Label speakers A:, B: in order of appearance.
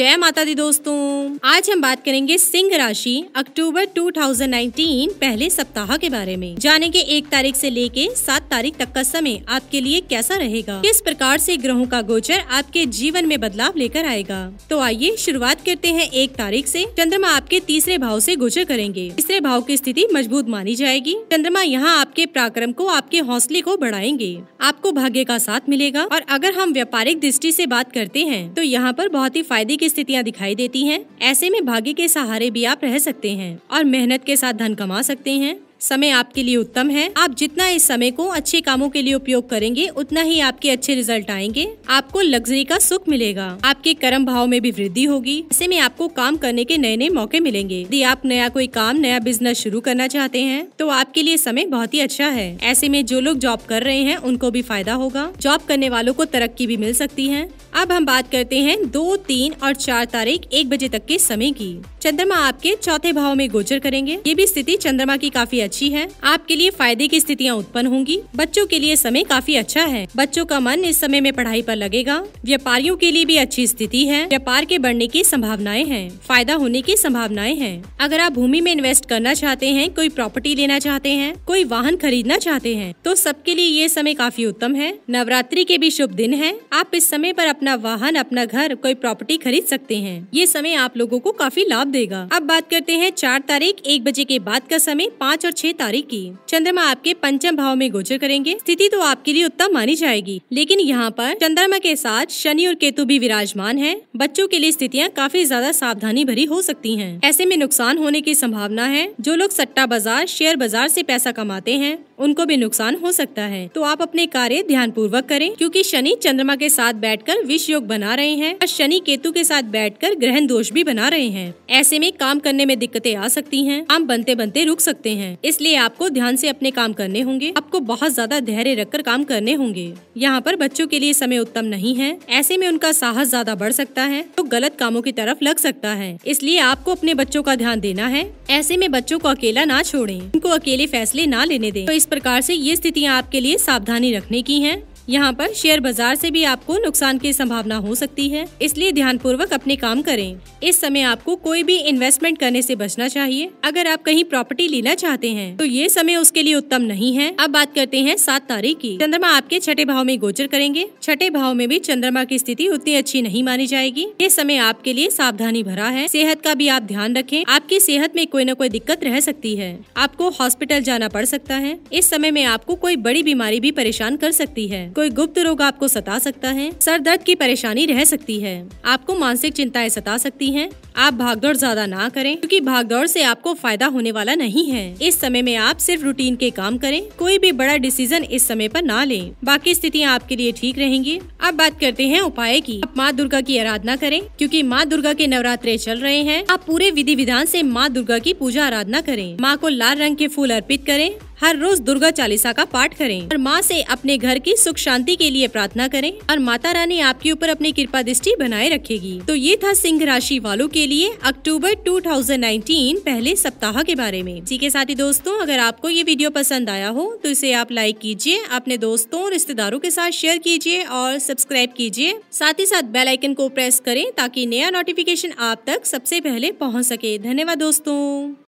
A: जय माता दी दोस्तों आज हम बात करेंगे सिंह राशि अक्टूबर 2019 पहले सप्ताह के बारे में जाने के एक तारीख से लेके सात तारीख तक का समय आपके लिए कैसा रहेगा किस प्रकार से ग्रहों का गोचर आपके जीवन में बदलाव लेकर आएगा तो आइए शुरुआत करते हैं एक तारीख से चंद्रमा आपके तीसरे भाव से गोचर करेंगे तीसरे भाव की स्थिति मजबूत मानी जाएगी चंद्रमा यहाँ आपके पराक्रम को आपके हौसले को बढ़ाएंगे आपको भाग्य का साथ मिलेगा और अगर हम व्यापारिक दृष्टि ऐसी बात करते हैं तो यहाँ आरोप बहुत ही फायदे की स्थितियाँ दिखाई देती है ऐसे में भाग्य के सहारे भी आप रह सकते हैं और मेहनत के साथ धन कमा सकते हैं समय आपके लिए उत्तम है आप जितना इस समय को अच्छे कामों के लिए उपयोग करेंगे उतना ही आपके अच्छे रिजल्ट आएंगे आपको लग्जरी का सुख मिलेगा आपके कर्म भाव में भी वृद्धि होगी ऐसे में आपको काम करने के नए नए मौके मिलेंगे यदि आप नया कोई काम नया बिजनेस शुरू करना चाहते हैं तो आपके लिए समय बहुत ही अच्छा है ऐसे में जो लोग जॉब कर रहे हैं उनको भी फायदा होगा जॉब करने वालों को तरक्की भी मिल सकती है अब हम बात करते हैं दो तीन और चार तारीख एक बजे तक के समय की चंद्रमा आपके चौथे भाव में गोचर करेंगे ये भी स्थिति चंद्रमा की काफी अच्छी है आपके लिए फायदे की स्थितियाँ उत्पन्न होंगी बच्चों के लिए समय काफी अच्छा है बच्चों का मन इस समय में पढ़ाई पर लगेगा व्यापारियों के लिए भी अच्छी स्थिति है व्यापार के बढ़ने की संभावनाएं हैं फायदा होने की संभावनाएं हैं अगर आप भूमि में इन्वेस्ट करना चाहते हैं कोई प्रॉपर्टी लेना चाहते हैं कोई वाहन खरीदना चाहते हैं तो सबके लिए ये समय काफी उत्तम है नवरात्रि के भी शुभ दिन है आप इस समय पर अपना वाहन अपना घर कोई प्रॉपर्टी खरीद सकते हैं ये समय आप लोगों को काफी लाभ देगा अब बात करते हैं चार तारीख एक बजे के बाद का समय पाँच और छह तारीख की चंद्रमा आपके पंचम भाव में गोचर करेंगे स्थिति तो आपके लिए उत्तम मानी जाएगी लेकिन यहाँ पर चंद्रमा के साथ शनि और केतु भी विराजमान है बच्चों के लिए स्थितियाँ काफी ज्यादा सावधानी भरी हो सकती है ऐसे में नुकसान होने की संभावना है जो लोग सट्टा बाजार शेयर बाजार ऐसी पैसा कमाते हैं उनको भी नुकसान हो सकता है तो आप अपने कार्य ध्यान पूर्वक करें क्योंकि शनि चंद्रमा के साथ बैठकर विष योग बना रहे हैं और शनि केतु के साथ बैठकर ग्रहण दोष भी बना रहे हैं ऐसे में काम करने में दिक्कतें आ सकती हैं काम बनते बनते रुक सकते हैं इसलिए आपको ध्यान से अपने काम करने होंगे आपको बहुत ज्यादा धैर्य रखकर काम करने होंगे यहाँ पर बच्चों के लिए समय उत्तम नहीं है ऐसे में उनका साहस ज्यादा बढ़ सकता है तो गलत कामों की तरफ लग सकता है इसलिए आपको अपने बच्चों का ध्यान देना है ऐसे में बच्चों को अकेला ना छोड़े उनको अकेले फैसले ना लेने दें तो इस प्रकार से ये स्थितियाँ आपके लिए सावधानी रखने की हैं यहाँ पर शेयर बाजार से भी आपको नुकसान की संभावना हो सकती है इसलिए ध्यान पूर्वक अपने काम करें इस समय आपको कोई भी इन्वेस्टमेंट करने से बचना चाहिए अगर आप कहीं प्रॉपर्टी लेना चाहते हैं तो ये समय उसके लिए उत्तम नहीं है अब बात करते हैं सात तारीख की चंद्रमा आपके छठे भाव में गोचर करेंगे छठे भाव में भी चंद्रमा की स्थिति उतनी अच्छी नहीं मानी जाएगी ये समय आपके लिए सावधानी भरा है सेहत का भी आप ध्यान रखें आपकी सेहत में कोई न कोई दिक्कत रह सकती है आपको हॉस्पिटल जाना पड़ सकता है इस समय में आपको कोई बड़ी बीमारी भी परेशान कर सकती है कोई गुप्त रोग आपको सता सकता है सर दर्द की परेशानी रह सकती है आपको मानसिक चिंताएं सता सकती है आप भागदौड़ ज्यादा ना करें क्योंकि भागदौड़ से आपको फायदा होने वाला नहीं है इस समय में आप सिर्फ रूटीन के काम करें कोई भी बड़ा डिसीजन इस समय पर ना लें बाकी स्थितियां आपके लिए ठीक रहेंगी अब बात करते हैं उपाय की आप माँ दुर्गा की आराधना करें क्योंकि माँ दुर्गा के नवरात्रे चल रहे हैं आप पूरे विधि विधान से माँ दुर्गा की पूजा आराधना करें माँ को लाल रंग के फूल अर्पित करें हर रोज दुर्गा चालीसा का पाठ करें और माँ से अपने घर की सुख शांति के लिए प्रार्थना करें और माता रानी आपके ऊपर अपनी कृपा दृष्टि बनाए रखेगी तो ये था सिंह राशि वालों के लिए अक्टूबर 2019 पहले सप्ताह के बारे में इसी के साथ ही दोस्तों अगर आपको ये वीडियो पसंद आया हो तो इसे आप लाइक कीजिए अपने दोस्तों और रिश्तेदारों के साथ शेयर कीजिए और सब्सक्राइब कीजिए साथ ही साथ बेल आइकन को प्रेस करें ताकि नया नोटिफिकेशन आप तक सबसे पहले पहुंच सके धन्यवाद दोस्तों